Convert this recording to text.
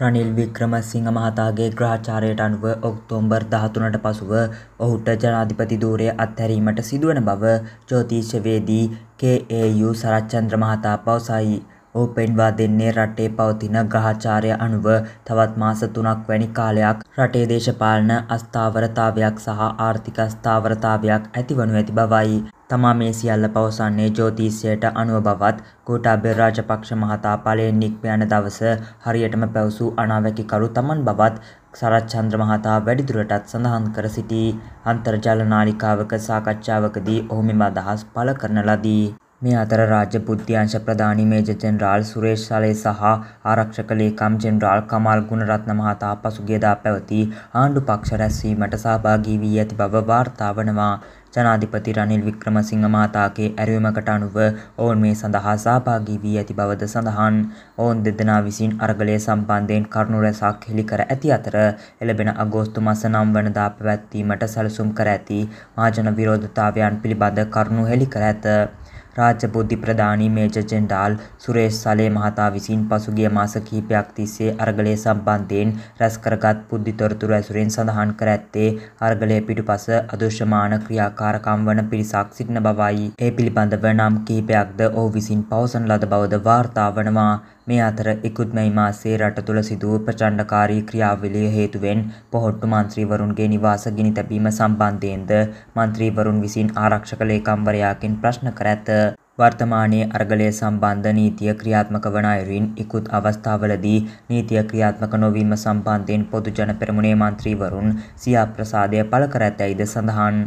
රනිල් වික්‍රමසිංහ මහතාගේ ග්‍රාචාරයට අනුව ඔක්තෝම්බර් 13ට පසුව ඔහුට ජනාධිපති ධූරය අත්හැරීමට සිදුවන බව ජ්‍යොතිෂවේදී KAU සරච්චන්ද්‍ර මහතා පවසයි. ඔහු පෙන්වා දෙන්නේ රටේ පවතින ග්‍රහචාරය අනුව තවත් මාස 3ක් වැනි කාලයක් රටේ දේශපාලන අස්ථාවරතාවයක් සහ ආර්ථික අස්ථාවරතාවයක් ඇතිවනු ඇති බවයි. තමා මේ සියල්ල පවසන්නේ ජ්‍යොතිෂයට අනුව බවත් ගෝඨාභය රාජපක්ෂ මහතා පලයෙන් නික්ම යන දවස හරියටම පැවසූ අනාවැකිකරු තමන් බවත් සරත් චන්ද්‍ර මහතා වැඩිදුරටත් සඳහන් කර සිටී අන්තර්ජාල නාලිකාවක සාකච්ඡාවකදී ඔහු මෙම අදහස් පළ කරන ලදී. මේ අතර රාජ්‍ය බුද්ධ්‍යංශ ප්‍රධානි මේජර් ජෙනරාල් සුරේෂ් සලේ සහ ආරක්ෂක ලේකම් ජෙනරාල් කමල් ගුණරත්න මහතා පසුගියදා පැවති ආණ්ඩු පක්ෂ රැස්වීමට සහභාගී වී ඇති බව වාර්තා වනවා. ජනාධිපති රනිල් වික්‍රමසිංහ මහතාගේ ඇරයුමකට අනුව ඔවුන් මේ සඳහා සහභාගී වී ඇති බවද සඳහන්. ඔවුන් දෙදෙනා විසින් අරගලය සම්බන්ධයෙන් කරුණු රැසක් හෙළි කර ඇති අතර එළඹෙන අගෝස්තු මස 9 වනදා පැවැත්වීමට සැලසුම් කර ඇති මහජන විරෝධතාවයන් පිළිබඳ කරුණු හෙළි කර ඇත. රාජ්‍යබෝධි ප්‍රධානී මේජ ජෙනරාල් සුරේෂ් සලේ මහතා විසින් පසුගිය මාස කිහිපයක් තිස්සේ අරගලය සම්බන්ධයෙන් රැස් කරගත් පුද්ධි තොරතුරු ඇසුරෙන් සඳහන් කර ඇත්තේ අරගලය පිටුපස අදෘශ්‍යමාන ක්‍රියාකාරකම් වන පිරිසක් සිටින බවයි. ඒ පිළිබඳව නම් කිහිපයක්ද ඔහු විසින් පවසන ලද බවද වාර්තා වනවා. මේ අතර ඉකුත්මැයි මාසයේ රට තුළ සිදු වූ ප්‍රචණ්ඩකාරී ක්‍රියාවලිය හේතුවෙන් පොහොට්ටු මන්ත්‍රීවරුන්ගේ නිවාස ගිනි තැබීම සම්බන්ධයෙන්ද මන්ත්‍රීවරුන් විසින් ආරක්ෂක ලේකම්වරයාගෙන් ප්‍රශ්න කර ඇත. වර්තමානයේ අර්ගලය සම්බන්ධ නීතිය ක්‍රියාත්මක වන අයුරින් ඉකුත් අවස්ථාවලදී නීතිය ක්‍රියාත්මක නොවීම සම්බන්ධයෙන් පොදුජන පෙරමුණේ මන්ත්‍රීවරුන් සියා ප්‍රසාදය පළ කර ඇතැයිද සඳහන්.